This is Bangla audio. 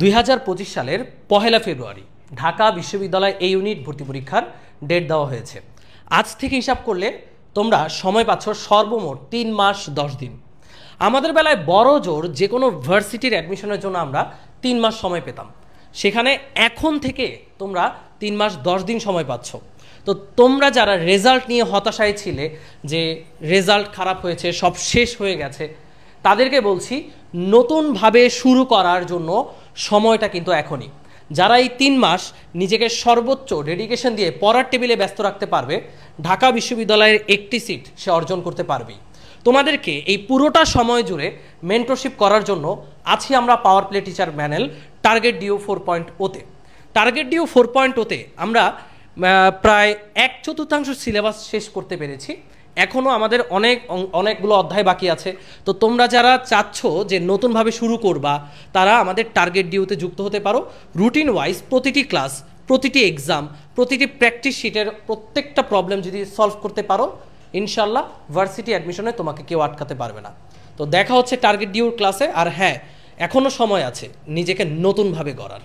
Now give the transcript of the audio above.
দুই সালের পহেলা ফেব্রুয়ারি ঢাকা বিশ্ববিদ্যালয় এই ইউনিট ভর্তি পরীক্ষার ডেট দেওয়া হয়েছে আজ থেকে হিসাব করলে তোমরা সময় পাচ্ছ সর্বমোট তিন মাস দশ দিন আমাদের বেলায় বড় জোর যে কোনো ভার্সিটির অ্যাডমিশনের জন্য আমরা তিন মাস সময় পেতাম সেখানে এখন থেকে তোমরা তিন মাস দশ দিন সময় পাচ্ছ তো তোমরা যারা রেজাল্ট নিয়ে হতাশায় ছিলে যে রেজাল্ট খারাপ হয়েছে সব শেষ হয়ে গেছে তাদেরকে বলছি নতুনভাবে শুরু করার জন্য সময়টা কিন্তু এখনই যারা এই তিন মাস নিজেকে সর্বোচ্চ ডেডিকেশন দিয়ে পড়ার টেবিলে ব্যস্ত রাখতে পারবে ঢাকা বিশ্ববিদ্যালয়ের একটি সিট সে অর্জন করতে পারবে তোমাদেরকে এই পুরোটা সময় জুড়ে মেন্টরশিপ করার জন্য আছি আমরা পাওয়ার প্লে টিচার ম্যানেল টার্গেট ডিও ফোর পয়েন্ট ওতে টার্গেট ডিও ফোর পয়েন্ট ওতে আমরা প্রায় এক চতুর্থাংশ সিলেবাস শেষ করতে পেরেছি এখনও আমাদের অনেক অনেকগুলো অধ্যায় বাকি আছে তো তোমরা যারা চাচ্ছ যে নতুনভাবে শুরু করবা তারা আমাদের টার্গেট ডিউতে যুক্ত হতে পারো রুটিন ওয়াইজ প্রতিটি ক্লাস প্রতিটি এক্সাম প্রতিটি প্র্যাকটিস শিটের প্রত্যেকটা প্রবলেম যদি সলভ করতে পারো ইনশাল্লাহ ভার্সিটি অ্যাডমিশনে তোমাকে কেউ আটকাতে পারবে না তো দেখা হচ্ছে টার্গেট ডিউর ক্লাসে আর হ্যাঁ এখনও সময় আছে নিজেকে নতুনভাবে গড়ার